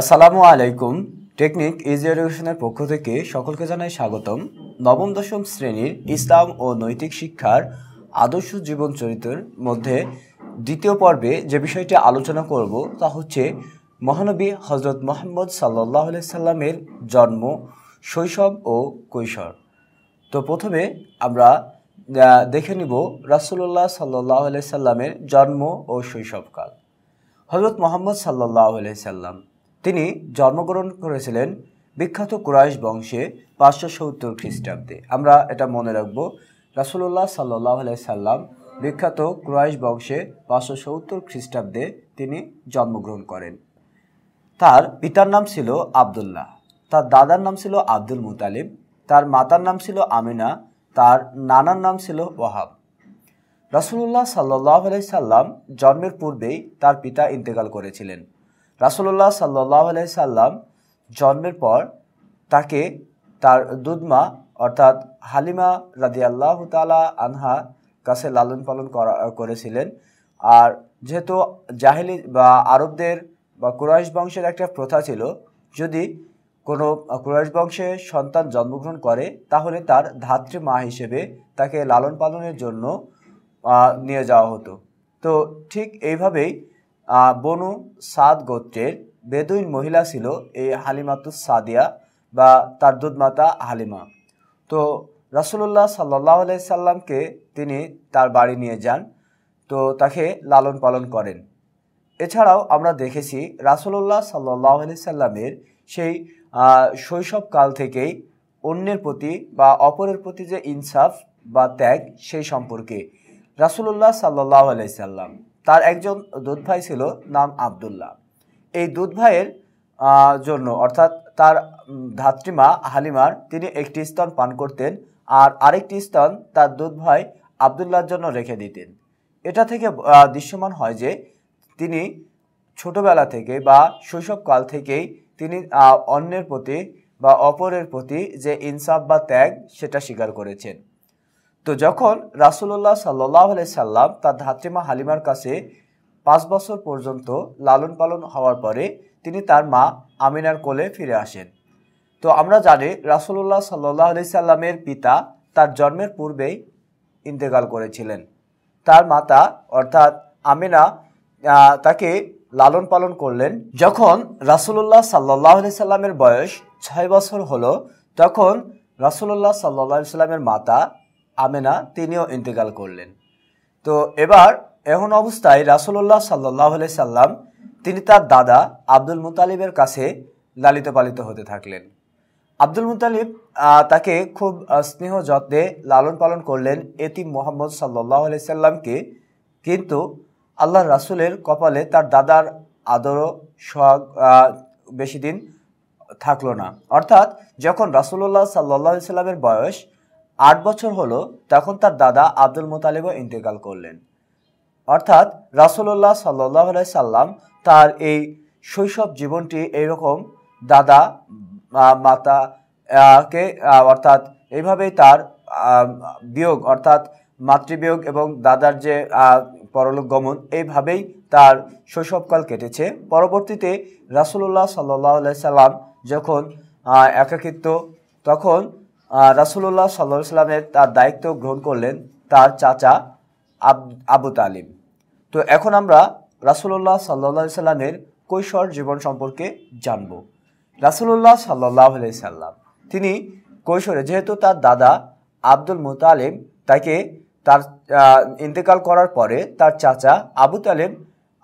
আসসালামু আলাইকুম technique easy এডুকেশনের পক্ষ থেকে সকলকে জানাই স্বাগতম নবম দশম শ্রেণীর ইসলাম ও নৈতিক শিক্ষার আদর্শ জীবন চরিত্রের মধ্যে দ্বিতীয় পর্বে যে বিষয়টি আলোচনা করব তা হচ্ছে মহানবী হজরত মোহাম্মদ সাল্লাহ সাল্লামের জন্ম শৈশব ও কৈশোর তো প্রথমে আমরা দেখে নিব রাসুল্লাহ সাল্লাহ সাল্লামের জন্ম ও শৈশবকাল হজরত মোহাম্মদ সাল্লাহ সাল্লাম তিনি জন্মগ্রহণ করেছিলেন বিখ্যাত কুরাইশ বংশে পাঁচশো সত্তর খ্রিস্টাব্দে আমরা এটা মনে রাখব রাসুল্লাহ সাল্লাহ সাল্লাম বিখ্যাত কুরাইশ বংশে পাঁচশো সত্তর খ্রিস্টাব্দে তিনি জন্মগ্রহণ করেন তার পিতার নাম ছিল আবদুল্লাহ তার দাদার নাম ছিল আব্দুল মুতালিব তার মাতার নাম ছিল আমিনা তার নানার নাম ছিল ওয়াহাব রসুল্লাহ সাল্লাহ সাল্লাম জন্মের পূর্বেই তার পিতা ইন্তেকাল করেছিলেন রাসুল্লাহ সাল্লাহ সাল্লাম জন্মের পর তাকে তার দুধমা অর্থাৎ হালিমা আল্লাহ তালা আনহা কাছে লালন পালন করা করেছিলেন আর যেহেতু জাহিলি বা আরবদের বা কুরাইশ বংশের একটা প্রথা ছিল যদি কোনো কুরাইশ বংশে সন্তান জন্মগ্রহণ করে তাহলে তার ধাত্রী মা হিসেবে তাকে লালন পালনের জন্য নিয়ে যাওয়া হতো তো ঠিক এইভাবেই বনু সাদ গোত্রের বেদুইন মহিলা ছিল এই হালিমাতুস সাদিয়া বা তার দুধমাতা হালিমা তো রাসুলুল্লাহ সাল্লাহ সাল্লামকে তিনি তার বাড়ি নিয়ে যান তো তাকে লালন পালন করেন এছাড়াও আমরা দেখেছি রাসুলুল্লাহ সাল্লাহ সাল্লামের সেই শৈশবকাল থেকেই অন্যের প্রতি বা অপরের প্রতি যে ইনসাফ বা ত্যাগ সেই সম্পর্কে রাসুলুল্লাহ সাল্লাহ আলাইসাল্লাম তার একজন দুধ ভাই ছিল নাম আবদুল্লাহ এই দুধ ভাইয়ের জন্য অর্থাৎ তার ধাত্রীমা হালিমার তিনি একটি স্তন পান করতেন আর আরেকটি স্তন তার দুধ ভাই আবদুল্লাহর জন্য রেখে দিতেন এটা থেকে দৃশ্যমান হয় যে তিনি ছোটবেলা থেকে বা শৈশবকাল থেকেই তিনি অন্যের প্রতি বা অপরের প্রতি যে ইনসাফ বা ত্যাগ সেটা স্বীকার করেছেন তো যখন রাসুল্লাহ সাল্লাহ সাল্লাম তার ধাত্রীমা হালিমার কাছে পাঁচ বছর পর্যন্ত লালন পালন হওয়ার পরে তিনি তার মা আমিনার কোলে ফিরে আসেন তো আমরা জানি রাসুল্লাহ সাল্লাহ আলি সাল্লামের পিতা তার জন্মের পূর্বেই ইন্তেকাল করেছিলেন তার মাতা অর্থাৎ আমিনা তাকে লালন পালন করলেন যখন রাসুল্লাহ সাল্লাহ আলি সাল্লামের বয়স ছয় বছর হলো তখন রাসুল্লাহ সাল্লাহ সাল্লামের মাতা আমেনা তিনিও ইন্তেকাল করলেন তো এবার এমন অবস্থায় রাসুল্লাহ সাল্লাহ সাল্লাম তিনি তার দাদা আব্দুল মুতালিবের কাছে লালিত পালিত হতে থাকলেন আব্দুল মুতালিব তাকে খুব স্নেহ যত্নে লালন পালন করলেন এটি মোহাম্মদ সাল্লাহ সাল্লামকে কিন্তু আল্লাহ রাসুলের কপালে তার দাদার আদরও সব বেশি দিন থাকলো না অর্থাৎ যখন রাসুল্লাহ সাল্লাহ সাল্লামের বয়স আট বছর হলো তখন তার দাদা আব্দুল মোতালেবও ইন্তেকাল করলেন অর্থাৎ রাসুল্লাহ সাল্লাহ সাল্লাম তার এই শৈশব জীবনটি এইরকম দাদা মাতা কে অর্থাৎ এইভাবেই তার বিয়োগ অর্থাৎ মাতৃবিয়োগ এবং দাদার যে পরলোক গমন এইভাবেই তার শৈশবকাল কেটেছে পরবর্তীতে রাসুল্লাহ সাল্লাহ সাল্লাম যখন একাকিত্ব তখন রাসুল্লাহ সাল্লাহ সাল্লামের তার দায়িত্ব গ্রহণ করলেন তার চাচা আবু তালিম তো এখন আমরা রাসুল্লাহ সাল্লাহ সাল্লামের কৈশোর জীবন সম্পর্কে জানব রাসুল্লাহ সাল্লাহ সাল্লাম তিনি কৈশোরে যেহেতু তার দাদা আব্দুল মুতালিম তাকে তার ইন্তেকাল করার পরে তার চাচা আবু তালিম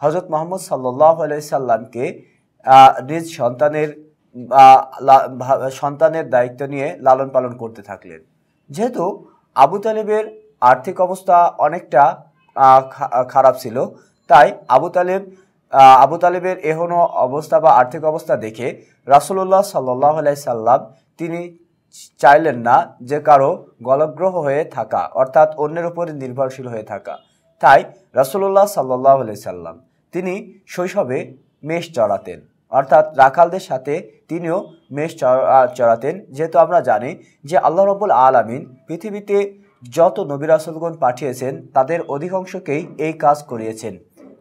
হজরত মোহাম্মদ সাল্লাহ সাল্লামকে নিজ সন্তানের সন্তানের দায়িত্ব নিয়ে লালন পালন করতে থাকলেন যেহেতু আবু তালেবের আর্থিক অবস্থা অনেকটা খারাপ ছিল তাই আবু তালেব আবু তালেবের এহন অবস্থা বা আর্থিক অবস্থা দেখে রাসুল্লাহ সাল্লাই সাল্লাম তিনি চাইলেন না যে কারো গলগ্রহ হয়ে থাকা অর্থাৎ অন্যের উপরে নির্ভরশীল হয়ে থাকা তাই রাসুল্লাহ সাল্লাহ সাল্লাম তিনি শৈশবে মেষ চড়াতেন অর্থাৎ রাখালদের সাথে তিনিও মেষ চড়াতেন যেহেতু আমরা জানি যে আল্লাহ রব্বুল আলমিন পৃথিবীতে যত নবিরাসুলগণ পাঠিয়েছেন তাদের অধিকাংশকেই এই কাজ করিয়েছেন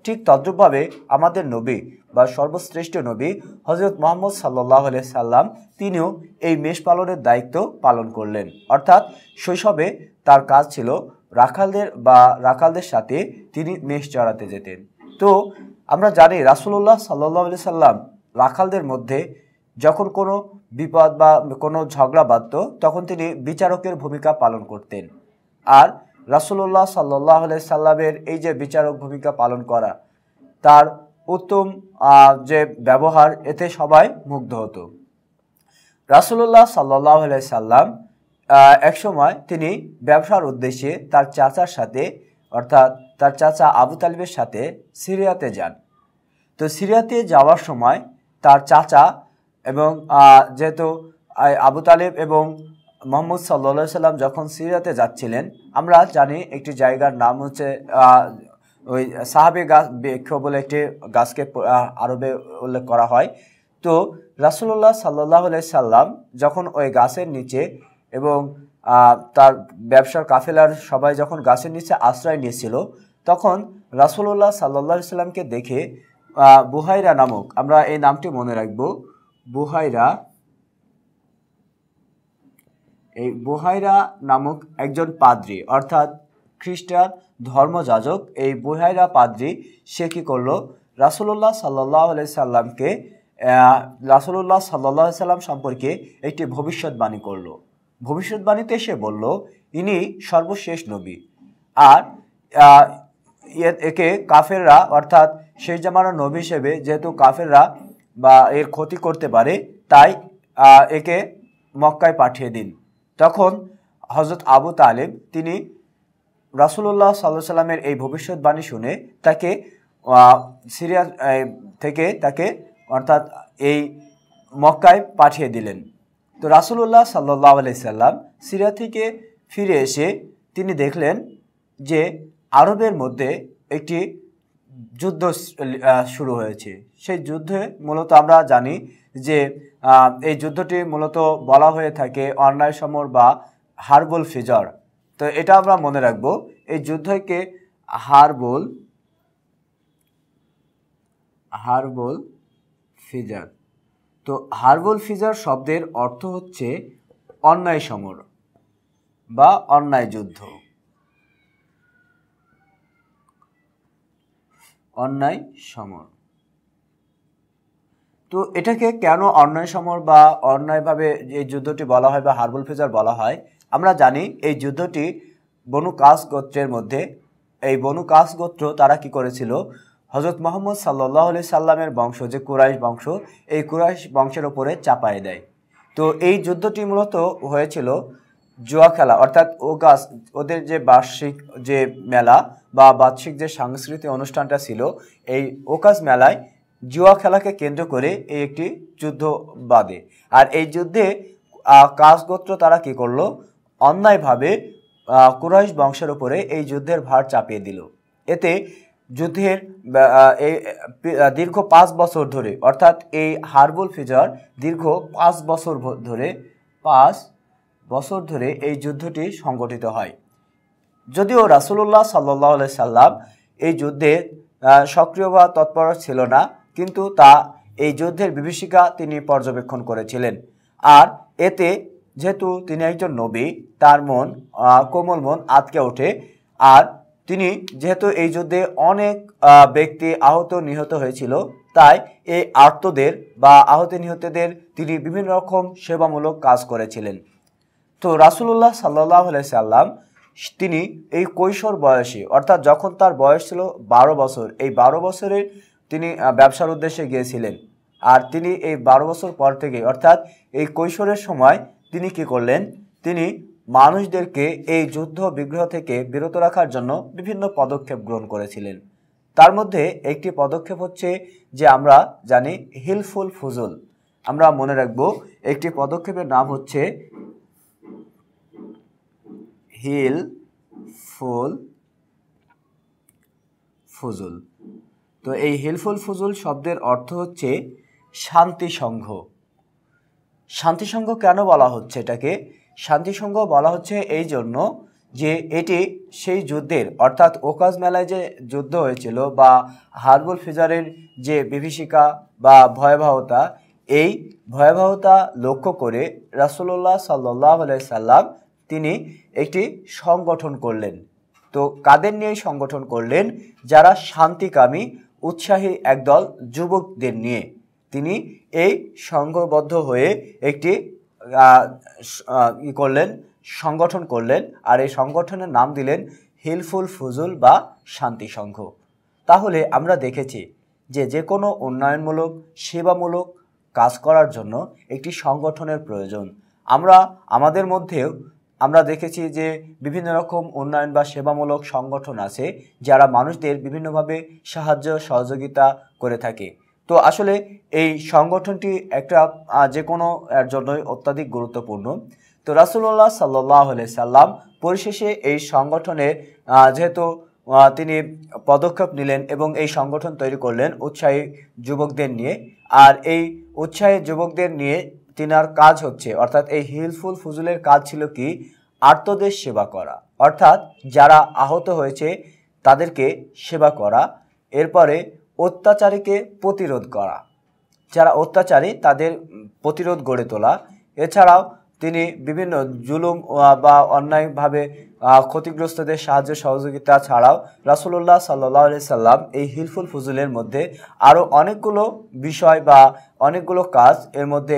ঠিক তদ্রুপভাবে আমাদের নবী বা সর্বশ্রেষ্ঠ নবী হজরত মোহাম্মদ সাল্লাহ সাল্লাম তিনিও এই মেষ পালনের দায়িত্ব পালন করলেন অর্থাৎ শৈশবে তার কাজ ছিল রাখালদের বা রাখালদের সাথে তিনি মেষ চড়াতে যেতেন তো আমরা জানি রাসুল্লাহ সাল্লাহ সাল্লাম রাখালদের মধ্যে যখন কোনো বিপদ বা কোনো ঝগড়া বাঁধত তখন তিনি বিচারকের ভূমিকা পালন করতেন আর রাসুল্লাহ সাল্লাহ সাল্লামের এই যে বিচারক ভূমিকা পালন করা তার উত্তম যে ব্যবহার এতে সবাই মুগ্ধ হতো রাসুল্লাহ সাল্লাহ সাল্লাম একসময় তিনি ব্যবসার উদ্দেশ্যে তার চাচার সাথে অর্থাৎ তার চাচা আবু তালিবের সাথে সিরিয়াতে যান তো সিরিয়াতে যাওয়ার সময় তার চাচা এবং যেহেতু আবু তালেব এবং মোহাম্মদ সাল্লা সাল্লাম যখন সিরিয়াতে যাচ্ছিলেন আমরা জানি একটি জায়গার নাম হচ্ছে ওই সাহাবি গাছ বৃক্ষ বলে একটি গাছকে আরবে উল্লেখ করা হয় তো রাসুল্লাহ সাল্লাহ সাল্লাম যখন ওই গাছের নিচে এবং তার ব্যবসার কাফেলার সবাই যখন গাছের নিচে আশ্রয় নিয়েছিল তখন রাসুল্লাহ সাল্লাহ সাল্লামকে দেখে বুহাইরা নামক আমরা এই নামটি মনে রাখব বুহাইরা এই বুহাইরা নামক একজন পাদ্রি অর্থাৎ খ্রিস্টান ধর্মযাজক এই বুহাইরা পাদ্রি সে কী করলো রাসুলুল্লাহ সাল্লাহ সাল্লামকে রাসুলুল্লাহ সাল্লাহ সাল্লাম সম্পর্কে একটি ভবিষ্যৎবাণী করলো ভবিষ্যৎবাণীতে সে বলল ইনি সর্বশেষ নবী আর একে কাফেররা অর্থাৎ সেই জামানার নবী হিসেবে যেহেতু কাফেররা বা এর ক্ষতি করতে পারে তাই একে মক্কায় পাঠিয়ে দিন তখন হজরত আবু তালেব তিনি রাসুল্লাহ সাল্লাহ সাল্লামের এই ভবিষ্যৎবাণী শুনে তাকে সিরিয়া থেকে তাকে অর্থাৎ এই মক্কায় পাঠিয়ে দিলেন তো রাসুল্লাহ সাল্লাহ আলাইসাল্লাম সিরিয়া থেকে ফিরে এসে তিনি দেখলেন যে আরবের মধ্যে একটি যুদ্ধ শুরু হয়েছে সেই যুদ্ধে মূলত আমরা জানি যে এই যুদ্ধটি মূলত বলা হয়ে থাকে অন্যায় সমর বা হারবোল ফিজর তো এটা আমরা মনে রাখব এই যুদ্ধকে হারবোল হারবোল ফিজার তো হারবোল ফিজার শব্দের অর্থ হচ্ছে অন্যায় সমর বা অন্যায় যুদ্ধ অন্যায় সমর তো এটাকে কেন অন্যায় সমর বা অন্যায়ভাবে এই যুদ্ধটি বলা হয় বা হার্বল ফিজার বলা হয় আমরা জানি এই যুদ্ধটি বনু কাস গোত্রের মধ্যে এই বনু কাস গোত্র তারা কি করেছিল হজরত মোহাম্মদ সাল্লাহ আলি সাল্লামের বংশ যে কুরাইশ বংশ এই কুরাইশ বংশের ওপরে চাপায় দেয় তো এই যুদ্ধটি মূলত হয়েছিল জুয়া খেলা অর্থাৎ ও গাছ ওদের যে বার্ষিক যে মেলা বা বার্ষিক যে সাংস্কৃতিক অনুষ্ঠানটা ছিল এই ওকাস মেলায় জুয়া খেলাকে কেন্দ্র করে এই একটি যুদ্ধ বাঁধে আর এই যুদ্ধে কাজগোত্র তারা কি করলো অন্যায়ভাবে কুরাইশ বংশের উপরে এই যুদ্ধের ভার চাপিয়ে দিল এতে যুদ্ধের এই দীর্ঘ পাঁচ বছর ধরে অর্থাৎ এই হারবুল ফিজার দীর্ঘ পাঁচ বছর ধরে পাঁচ বছর ধরে এই যুদ্ধটি সংগঠিত হয় যদিও রাসুলুল্লাহ সাল্লাহ সাল্লাম এই যুদ্ধে সক্রিয় বা তৎপর ছিল না কিন্তু তা এই যুদ্ধের বিভীষিকা তিনি পর্যবেক্ষণ করেছিলেন আর এতে যেহেতু তিনি একজন নবী তার মন কোমল মন আতকে ওঠে আর তিনি যেহেতু এই যুদ্ধে অনেক ব্যক্তি আহত নিহত হয়েছিল তাই এই আর্তদের বা আহত নিহতদের তিনি বিভিন্ন রকম সেবামূলক কাজ করেছিলেন তো রাসুল্লাহ সাল্লাহ সাল্লাম তিনি এই কৈশোর বয়সী অর্থাৎ যখন তার বয়স ছিল বারো বছর এই বারো বছরের তিনি ব্যবসার উদ্দেশ্যে গিয়েছিলেন আর তিনি এই বারো বছর পর থেকে অর্থাৎ এই কৈশোরের সময় তিনি কি করলেন তিনি মানুষদেরকে এই যুদ্ধ বিগ্রহ থেকে বিরত রাখার জন্য বিভিন্ন পদক্ষেপ গ্রহণ করেছিলেন তার মধ্যে একটি পদক্ষেপ হচ্ছে যে আমরা জানি হিলফুল ফুজুল আমরা মনে রাখব একটি পদক্ষেপের নাম হচ্ছে হিল ফুল ফজুল তো এই হিলফুল ফজুল শব্দের অর্থ হচ্ছে শান্তিসংঘ শান্তিসংঘ কেন বলা হচ্ছে এটাকে শান্তিসংঘ বলা হচ্ছে এই জন্য যে এটি সেই যুদ্ধের অর্থাৎ ওকাজ মেলায় যে যুদ্ধ হয়েছিল বা হার্বুল ফিজারের যে বিভীষিকা বা ভয়াবহতা এই ভয়াবহতা লক্ষ্য করে রাসুল্লাহ সাল্লাহ সাল্লাম তিনি একটি সংগঠন করলেন তো কাদের নিয়ে সংগঠন করলেন যারা শান্তিকামী উৎসাহী একদল যুবকদের নিয়ে তিনি এই সংঘবদ্ধ হয়ে একটি করলেন সংগঠন করলেন আর এই সংগঠনের নাম দিলেন হিলফুল ফুজুল বা শান্তি সংঘ তাহলে আমরা দেখেছি যে যে কোনো উন্নয়নমূলক সেবামূলক কাজ করার জন্য একটি সংগঠনের প্রয়োজন আমরা আমাদের মধ্যেও আমরা দেখেছি যে বিভিন্ন রকম উন্নয়ন বা সেবামূলক সংগঠন আছে যারা মানুষদের বিভিন্নভাবে সাহায্য সহযোগিতা করে থাকে তো আসলে এই সংগঠনটি একটা যে কোনো এর জন্যই অত্যাধিক গুরুত্বপূর্ণ তো রাসুল্লাহ সাল্লাহ সাল্লাম পরিশেষে এই সংগঠনের যেহেতু তিনি পদক্ষেপ নিলেন এবং এই সংগঠন তৈরি করলেন উৎসাহী যুবকদের নিয়ে আর এই উৎসাহী যুবকদের নিয়ে তিনার কাজ হচ্ছে অর্থাৎ এই হিলফুল ফুজুলের কাজ ছিল কি আর্তদের সেবা করা অর্থাৎ যারা আহত হয়েছে তাদেরকে সেবা করা এরপরে অত্যাচারীকে প্রতিরোধ করা যারা অত্যাচারী তাদের প্রতিরোধ গড়ে তোলা এছাড়াও তিনি বিভিন্ন জুলুম বা অন্যায়ভাবে ক্ষতিগ্রস্তদের সাহায্য সহযোগিতা ছাড়াও রাসুলুল্লাহ সাল্লি সাল্লাম এই হিলফুল ফজুলের মধ্যে আরও অনেকগুলো বিষয় বা অনেকগুলো কাজ এর মধ্যে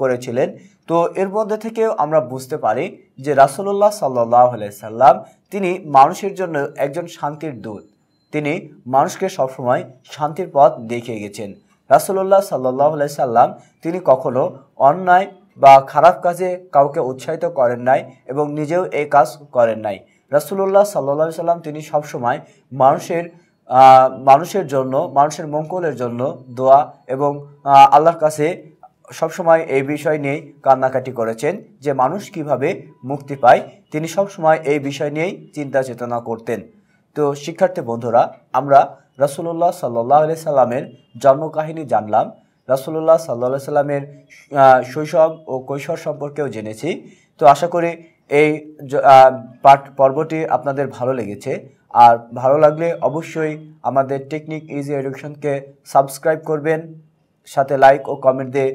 করেছিলেন তো এর মধ্যে থেকেও আমরা বুঝতে পারি যে রাসুল্লাহ সাল্লাহ সাল্লাম তিনি মানুষের জন্য একজন শান্তির দূত তিনি মানুষকে সবসময় শান্তির পথ দেখিয়ে গেছেন রাসুল্লাহ সাল্লাহ সাল্লাম তিনি কখনো অন্যায় বা খারাপ কাজে কাউকে উৎসাহিত করেন নাই এবং নিজেও এই কাজ করেন নাই রাসুল্লাহ সাল্লা সাল্লাম তিনি সবসময় মানুষের মানুষের জন্য মানুষের মঙ্গলের জন্য দোয়া এবং আল্লাহর কাছে সবসময় এই বিষয় নিয়ে কান্নাকাটি করেছেন যে মানুষ কিভাবে মুক্তি পায় তিনি সবসময় এই বিষয় নিয়েই চিন্তা চেতনা করতেন তো শিক্ষার্থী বন্ধুরা আমরা রসুল্লাহ সাল্লাহ সাল্লামের জন্মকাহিনী জানলাম রাসুল্লাহ সাল্লা সাল্লামের শৈশব ও কৈশোর সম্পর্কেও জেনেছি তো আশা করি এই পাঠ পর্বটি আপনাদের ভালো লেগেছে আর ভালো লাগলে অবশ্যই আমাদের টেকনিক ইজি এডুকেশনকে সাবস্ক্রাইব করবেন সাথে লাইক ও কমেন্ট দিয়ে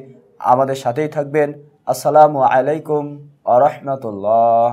আমাদের সাথেই থাকবেন আসসালামু আলাইকুম আ রহমতুল্লাহ